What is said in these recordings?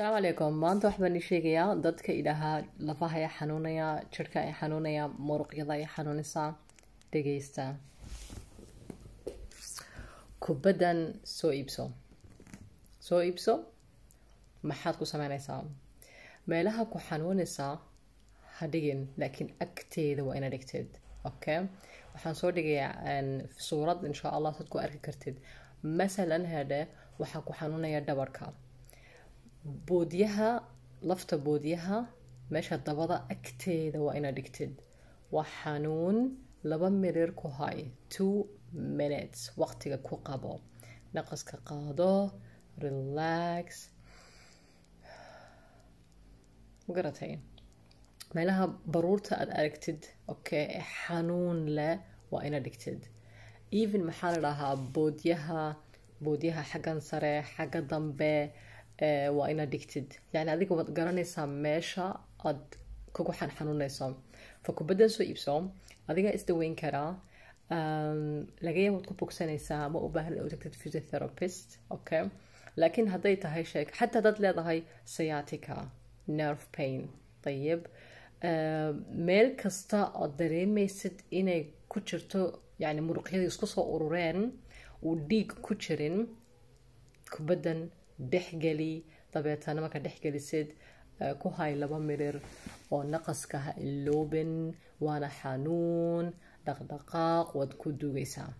asalaamu calaykum maanta waxbaan ii sheegayaa dadka idhahaa lafaha ay xanuunaya jirka ay xanuunaya muruqyada ay xanuunisaa dhegeysta kubadan soo iibso soo iibso maxaad ku sameyneysaa meelaha ku xanuunaysaa ha dhigin laakiin agteeda waa ina dhigtid okay waxaan soo dhigayaa suurad insha allah saad ku arki kartid masalan hadhe waxaa ku xanuunaya dhabarka boodyaha lafta boodyaha meesha dabada agteeda waa inaad dhigtid waa xanuun laba mirir ku hay two minutes waqtiga ku qabo naqaska qaado relax magaratay meelaha baruurta aada aragtid okay ee xanuun leh waa inaad dhigtid even maxaa la dhahaa boodyaha boodyaha xaggan sare xagga dambe waa in addicted yani adiga waad garanaysaa meesha aad kagu xanxanuunayso fa kubaddaa soo iibso adigaa isdaweyn karaa laga yaab waad ku bogsanaysaa ma u baahan inaad u tagtid physiotherapist okay laakiin hadday tahay sheeg xataa haddaad leedahay syatica nerve pain ayib meel kasta ood dareemaysid inay ku jirto yani muruqyadii isku soo urureen uu dhiig ku jirin kubaddan dhexgeli dabeetana marka dhexgelisid ku hay laba mirir oo naqaska ha iloobin waana xanuun dhaqdhaqaaq waad ku dugaysaa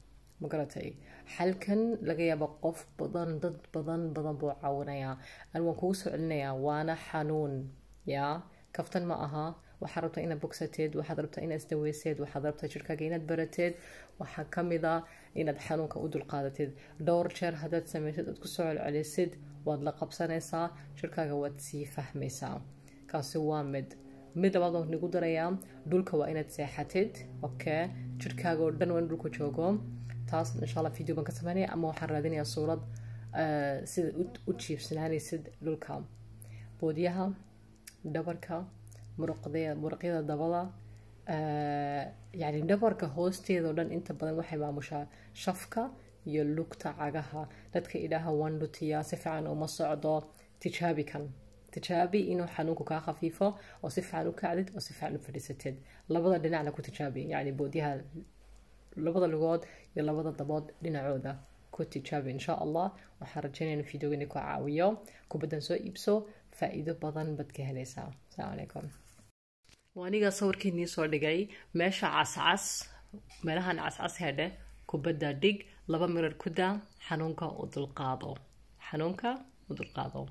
magaratay xalkan laga yaaba qof badan dad badan badan buu caawinayaa aan waan kugu soo celinayaa waana xanuun yaa kaftan ma aha waxaad rabtaa inaad bogsateed waxaad rabtaa inaad isdaweyseed waxaad rabtaa jirkaaga inaad barateed waxaa kamid ah inaad xanuunka u dulqaadateed dhowr jeer haddaad samaysid oad kusoo celcelisid waad la qabsanaysaa jirkaaga waad sii fahmaysaa kaasi waa mid mid labaad waan igu darayaa dhulka waa inaad seexatid okay jirkaaga oo dhan waa in dhulka joogo taas insha alla video baan ka sameynaya ama waxaan raadinayaa suurad eh, sida u jiibsanaanaysid dhulka boodyaha dhabarka muruqdeeda muruqyada dabada yacni dhabarka hoosteeda oo dhan inta badan waxay maamushaa shafka iyo lugta cagaha dadka idhaaha waan lutiyaa si fiican uma socdo tijaabi kan tijaabi inuu xanuunku kaa khafiifo oo si fiican u kacdid oo si fiican u fadhiisatid labada dhinacna ku tijaabi yacni boodyaha labada lugood iyo labada dabood dhinacooda ku tijaabi insha allah waxaan rajeynaya inuu fideogani ku caawiyo kubaddan soo iibso faa'iido badan baad ka helaysaa asalaamu calaykum waanigaa sawirkii nii soo dhigay meesha cascas meelahan cascas hedhe kubadda dhig laba mirar ku daa xanuunka udulqaado xanuunka udulqaado